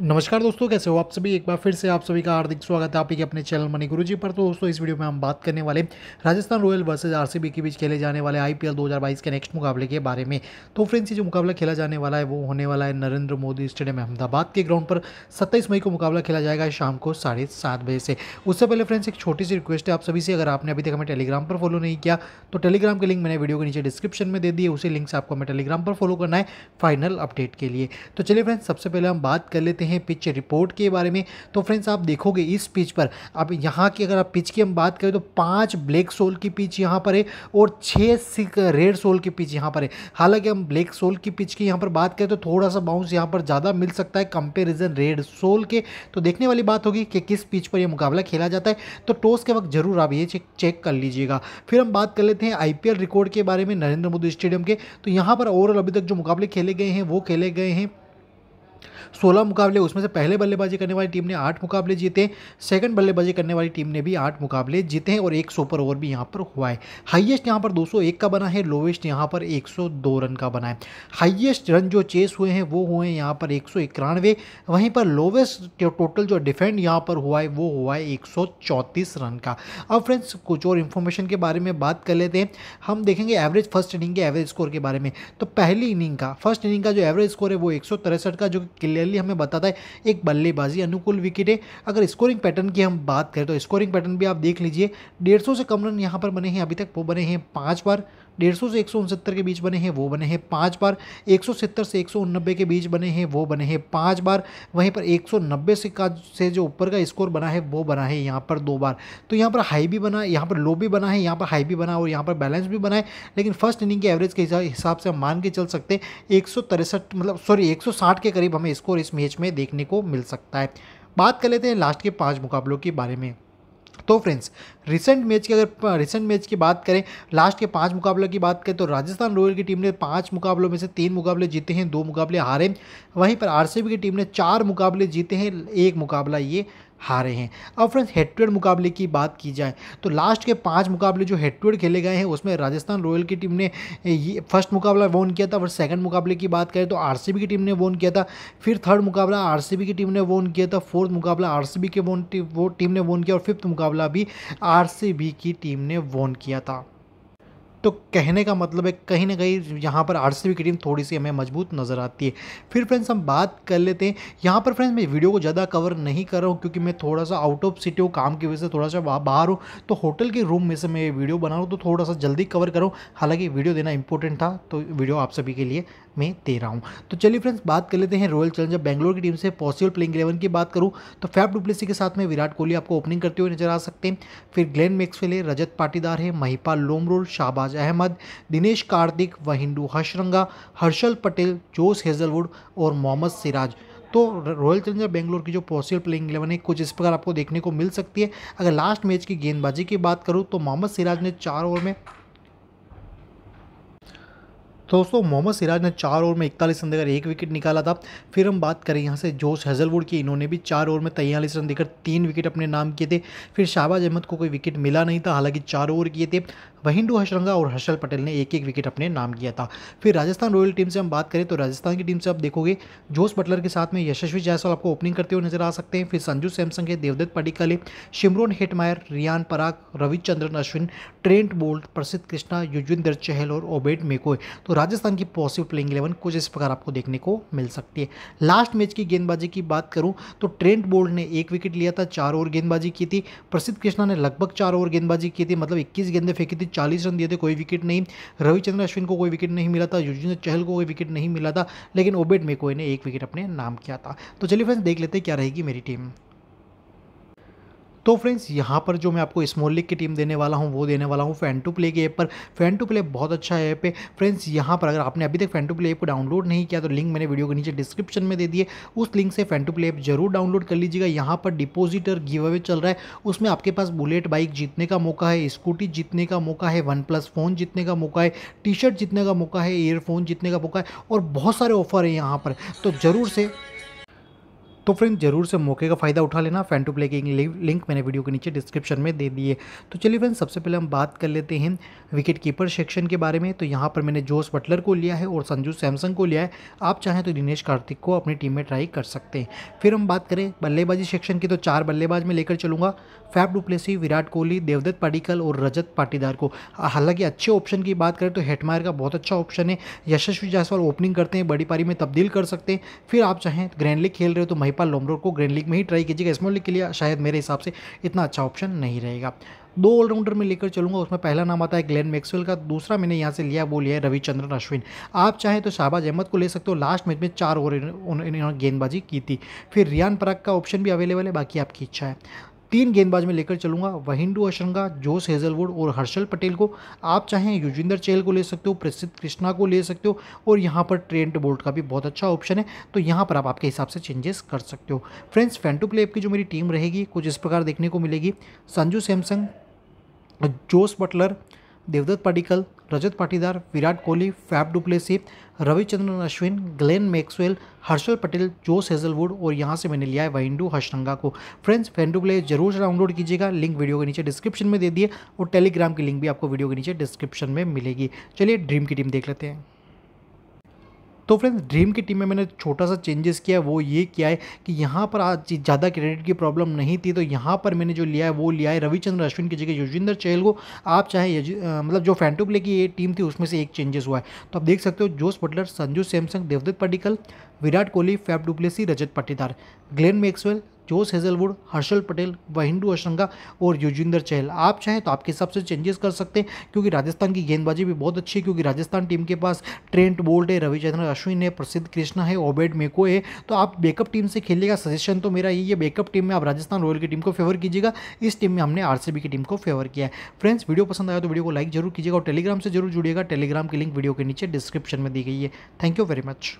नमस्कार दोस्तों कैसे हो आप सभी एक बार फिर से आप सभी का हार्दिक स्वागत है आप ही के अपने चैनल मनी गुरु जी पर तो दोस्तों इस वीडियो में हम बात करने वाले राजस्थान रॉयल वर्सेज आरसीबी के बीच खेले जाने वाले आईपीएल 2022 के नेक्स्ट मुकाबले के बारे में तो फ्रेंड्स ये जो मुकाबला खेला जाने वाला है वो होने वाला है नरेंद्र मोदी स्टेडियम अहमदाबाद के ग्राउंड पर सत्ताईस मई को मुकाबला खेला जाएगा शाम को साढ़े बजे से उससे पहले फ्रेंड्स एक छोटी सी रिक्वेस्ट है आप सभी से अगर आपने अभी तक हमें टेलीग्राम पर फॉलो नहीं किया तो टेलीग्राम के लिंक मैंने वीडियो के नीचे डिस्क्रिप्शन में दे दिए उसी लिंक से आपको हमें टेलीग्राम पर फॉलो करना है फाइनल अपडेट के लिए तो चलिए फ्रेंड्स सबसे पहले हम बात कर लेते हैं हैं पिच रिपोर्ट के बारे में तो फ्रेंड्स आप देखोगे इस पिच पर अब यहाँ की अगर आप पिच की हम बात करें तो पाँच ब्लैक सोल की पिच यहाँ पर है और छः रेड सोल की पिच यहाँ पर है हालांकि हम ब्लैक सोल की पिच की यहाँ पर बात करें तो थोड़ा सा बाउंस यहाँ पर ज़्यादा मिल सकता है कंपेरिजन रेड सोल के तो देखने वाली बात होगी कि किस पिच पर यह मुकाबला खेला जाता है तो टॉस के वक्त जरूर आप ये चेक कर लीजिएगा फिर हम बात कर लेते हैं आईपीएल रिकॉर्ड के बारे में नरेंद्र मोदी स्टेडियम के तो यहाँ पर ओवरऑल अभी तक जो मुकाबले खेले गए हैं वो खेले गए हैं सोलह मुकाबले उसमें से पहले बल्लेबाजी करने वाली टीम ने आठ मुकाबले जीते सेकंड बल्लेबाजी करने वाली टीम ने भी आठ मुकाबले जीते हैं और एक सुपर ओवर भी यहाँ पर हुआ है हाइएस्ट यहाँ पर 201 का बना है लोवेस्ट यहाँ पर 102 रन का बना है हाइएस्ट रन जो चेस हुए हैं वो हुए हैं यहाँ पर एक वहीं पर लोवेस्ट टोटल जो डिफेंड यहाँ पर हुआ है वो हुआ है एक रन का अब फ्रेंड्स कुछ और इन्फॉर्मेशन के बारे में बात कर लेते हैं हम देखेंगे एवरेज फर्स्ट इनिंग के एवरेज स्कोर के बारे में तो पहली इनिंग का फर्स्ट इनिंग का जो एवरेज स्कोर है वो एक का जो किले क्लियरली हमें बताता है एक बल्लेबाजी अनुकूल विकेट है अगर स्कोरिंग पैटर्न की हम बात करें तो स्कोरिंग पैटर्न भी आप देख लीजिए डेढ़ से कम रन यहाँ पर बने हैं अभी तक वो बने हैं पाँच बार डेढ़ सौ से एक सौ उनसत्तर के बीच बने हैं वो बने हैं पाँच बार एक सौ सत्तर से एक सौ के बीच बने हैं वो बने हैं पाँच बार वहीं पर एक सौ नब्बे से का से जो ऊपर का स्कोर बना है वो बना है यहाँ पर दो बार तो यहाँ पर हाई भी बना यहाँ पर लो भी बना है यहाँ पर हाई भी बना और यहाँ पर बैलेंस भी बनाए लेकिन फर्स्ट इनिंग के एवरेज के हिसाब से हम मान के चल सकते एक मतलब सॉरी एक के करीब हमें स्कोर इस मैच में देखने को मिल सकता है बात कर लेते हैं लास्ट के पाँच मुकाबलों के बारे में तो फ्रेंड्स रिसेंट मैच की अगर रिसेंट मैच की बात करें लास्ट के पांच मुकाबलों की बात करें तो राजस्थान रॉयल की टीम ने पांच मुकाबलों में से तीन मुकाबले जीते हैं दो मुकाबले हारे वहीं पर आरसीबी की टीम ने चार मुकाबले जीते हैं एक मुकाबला ये हारे हैं अब फ्रेंड्स हेड टू हेड मुकाबले की बात की जाए तो लास्ट के पांच मुकाबले जो हेड टू हेड खेले गए हैं उसमें राजस्थान रॉयल की टीम ने ये फर्स्ट मुकाबला वोन किया था और सेकंड मुकाबले की बात करें तो आरसीबी की टीम ने वोन किया था फिर थर्ड मुकाबला आरसीबी की टीम ने वोन किया था फोर्थ मुकाबला आर के वोन टीम ने वोन किया और फिफ्थ मुकाबला भी आर की टीम ने वोन किया था तो कहने का मतलब है कहीं ना कहीं यहाँ पर आर की टीम थोड़ी सी हमें मजबूत नज़र आती है फिर फ्रेंड्स हम बात कर लेते हैं यहाँ पर फ्रेंड्स मैं वीडियो को ज़्यादा कवर नहीं कर रहा हूँ क्योंकि मैं थोड़ा सा आउट ऑफ सिटी हूँ काम की वजह से थोड़ा सा बाहर हूँ तो होटल के रूम में से मैं वीडियो बना रहा हूँ तो थोड़ा सा जल्दी कवर करूँ हालाँकि वीडियो देना इंपॉर्टेंट था तो वीडियो आप सभी के लिए मैं दे रहा हूँ तो चलिए फ्रेंड्स बात कर लेते हैं रॉयल चैलेंजर बैंगलोर की टीम से पॉसिबल प्लेइंग इलेवन की बात करूँ तो फैफ डुप्लेसी के साथ में विराट कोहली आपको ओपनिंग करते हुए नजर आ सकते हैं फिर ग्लेन मेक्सवेल है रजत पाटीदार है महिपाल लोमरोल शाहबाज फवाज अहमद दिनेश कार्तिक व हिंदू हशरंगा हर्षल पटेल जोस हेजलवुड और मोहम्मद सिराज तो रॉयल चैलेंजर बेंगलोर की जो पॉसिबल प्लेइंग इलेवन है कुछ इस प्रकार आपको देखने को मिल सकती है अगर लास्ट मैच की गेंदबाजी की बात करूँ तो मोहम्मद सिराज ने चार ओवर में तो दोस्तों मोहम्मद सिराज ने चार ओवर में इकतालीस रन देकर एक विकेट निकाला था फिर हम बात करें यहाँ से जोश हेजलवुड की इन्होंने भी चार ओवर में तैयलीस रन देकर तीन विकेट अपने नाम किए थे फिर शाहबाज अहमद को कोई विकेट मिला नहीं था हालांकि चार ओवर किए थे वहिंडू हशरंगा और हर्षल पटेल ने एक एक विकेट अपने नाम किया था फिर राजस्थान रॉयल टीम से हम बात करें तो राजस्थान की टीम से आप देखोगे जोश बटलर के साथ में यशस्वी जायसवाल आपको ओपनिंग करते हुए नजर आ सकते हैं फिर संजू सैमसंग है Devdutt Padikkal Shimron Hetmyer Riyan Parag Ravichandran Ashwin Trent Boult Prasidh Krishna Yuzvendra चहल और ओबेट मेकोय तो राजस्थान की पॉसिबल प्लेइंग इलेवन कुछ इस प्रकार आपको देखने को मिल सकती है लास्ट मैच की गेंदबाजी की बात करूँ तो ट्रेंट बोल्ट ने एक विकेट लिया था चार ओवर गेंदबाजी की थी प्रसिद्ध कृष्णा ने लगभग चार ओवर गेंदबाजी की थी मतलब इक्कीस गेंदें फेंकी थी चालीस रन दिए थे कोई विकेट नहीं रविचंद्र अश्विन को कोई विकेट नहीं मिला था युजवेंद्र चहल को कोई विकेट नहीं मिला था लेकिन ओबेट मेकोई ने एक विकेट अपने नाम किया था तो चलिए फ्रेंड्स देख लेते क्या रहेगी मेरी टीम तो फ्रेंड्स यहाँ पर जो मैं आपको स्मॉल लीग की टीम देने वाला हूँ वो देने वाला हूँ फैन टू प्ले के ऐप पर फैन टू प्ले बहुत अच्छा ऐप है फ्रेंड्स यहाँ पर अगर आपने अभी तक फैन टू प्ले ऐप को डाउनलोड नहीं किया तो लिंक मैंने वीडियो के नीचे डिस्क्रिप्शन में दे दिए उस लिंक से फैन टू प्ले ऐप जरूर डाउनलोड कर लीजिएगा यहाँ पर डिपोजिटर गिव अवे चल रहा है उसमें आपके पास बुलेट बाइक जीतने का मौका है स्कूटी जीतने का मौका है वन प्लस फ़ोन जीतने का मौका है टी शर्ट जीतने का मौका है ईयरफोन जीतने का मौका है और बहुत सारे ऑफर हैं यहाँ पर तो ज़रूर से तो फ्रेंड जरूर से मौके का फ़ायदा उठा लेना फैन टू प्ले की लिंक मैंने वीडियो के नीचे डिस्क्रिप्शन में दे दी है तो चलिए फ्रेंड सबसे पहले हम बात कर लेते हैं विकेट कीपर सेक्शन के बारे में तो यहाँ पर मैंने जोस बटलर को लिया है और संजू सैमसंग को लिया है आप चाहें तो दिनेश कार्तिक को अपनी टीम में ट्राई कर सकते हैं फिर हम बात करें बल्लेबाजी सेक्शन की तो चार बल्लेबाज में लेकर चलूंगा फैफ डुप्लेसी विराट कोहली देवदत्त पाटिकल और रजत पाटीदार को हालांकि अच्छे ऑप्शन की बात करें तो हेटमायर का बहुत अच्छा ऑप्शन है यशस्वी जायसवाल ओपनिंग करते हैं बड़ी पारी में तब्दील कर सकते हैं फिर आप चाहें ग्रैंडली खेल रहे हो तो मही पाल लोमरो को ग्रैंड लीग में ही ट्राई कीजिएगा स्मॉल लीग के लिए शायद मेरे हिसाब से इतना अच्छा ऑप्शन नहीं रहेगा दो ऑलराउंडर में लेकर चलूंगा उसमें पहला नाम आता है ग्लेन मैक्सवेल का दूसरा मैंने यहाँ से लिया वो लिया है रविचंद्रन अश्विन आप चाहें तो शाहबाज अहमद को ले सकते हो लास्ट मैच में चार ओवर इन्होंने गेंदबाजी की थी फिर रियान पराग का ऑप्शन भी अवेलेबल है बाकी आपकी इच्छा है तीन गेंदबाज में लेकर चलूंगा वहिंडू अशरंगा जोस हेजलवुड और हर्षल पटेल को आप चाहें युजविंदर चेल को ले सकते हो प्रसिद्ध कृष्णा को ले सकते हो और यहाँ पर ट्रेंट बोल्ट का भी बहुत अच्छा ऑप्शन है तो यहाँ पर आप आपके हिसाब से चेंजेस कर सकते हो फ्रेंड्स फैंटू प्लेप की जो मेरी टीम रहेगी कुछ इस प्रकार देखने को मिलेगी Sanju Samson Jos Buttler Devdutt Padikkal Rajat Patidar Virat Kohli Faf du Plessis Ravichandran Ashwin Glenn Maxwell Harshal Patel Josh Hazlewood और यहाँ से मैंने लिया है वाइंडू हशरंगा को फ्रेंड्स फेंडू प्ले जरूर डाउनलोड कीजिएगा लिंक वीडियो के नीचे डिस्क्रिप्शन में दे दिए और टेलीग्राम की लिंक भी आपको वीडियो के नीचे डिस्क्रिप्शन में मिलेगी चलिए ड्रीम की टीम देख लेते हैं तो फ्रेंड्स ड्रीम की टीम में मैंने छोटा सा चेंजेस किया वो ये किया है कि यहाँ पर आज ज़्यादा क्रेडिट की प्रॉब्लम नहीं थी तो यहाँ पर मैंने जो लिया है वो लिया है रविचंद्र अश्विन की जगह युजिंदर चहल को आप चाहे मतलब जो फैंटो प्ले की ये टीम थी उसमें से एक चेंजेस हुआ है तो आप देख सकते हो Jos Buttler Sanju Samson Devdutt Padikkal Virat Kohli Faf du Plessis Rajat Patidar Glenn Maxwell Josh Hazlewood Harshal Patel Wanindu Hasaranga और युजिंदर चहल आप चाहें तो आपके हिसाब से चेंजेस कर सकते हैं क्योंकि राजस्थान की गेंदबाजी भी बहुत अच्छी है क्योंकि राजस्थान टीम के पास ट्रेंट बोल्ट है रविचंद्र अश्विन है प्रसिद्ध कृष्णा है ओबेड मेको है तो आप बैकअप टीम से खेलने का सजेशन तो मेरा यही है बैकअप टीम में आप राजस्थान रॉयल की टीम को फेवर कीजिएगा इस टीम में हमने आरसीबी की टीम को फेवर किया फ्रेंड्स वीडियो पसंद आया तो वीडियो को लाइक जरूर कीजिएगा और टेलीग्राम से जरूर जुड़िएगा टेलीग्राम की लिंक वीडियो के नीचे डिस्क्रिप्शन में दी गई है थैंक यू वेरी मच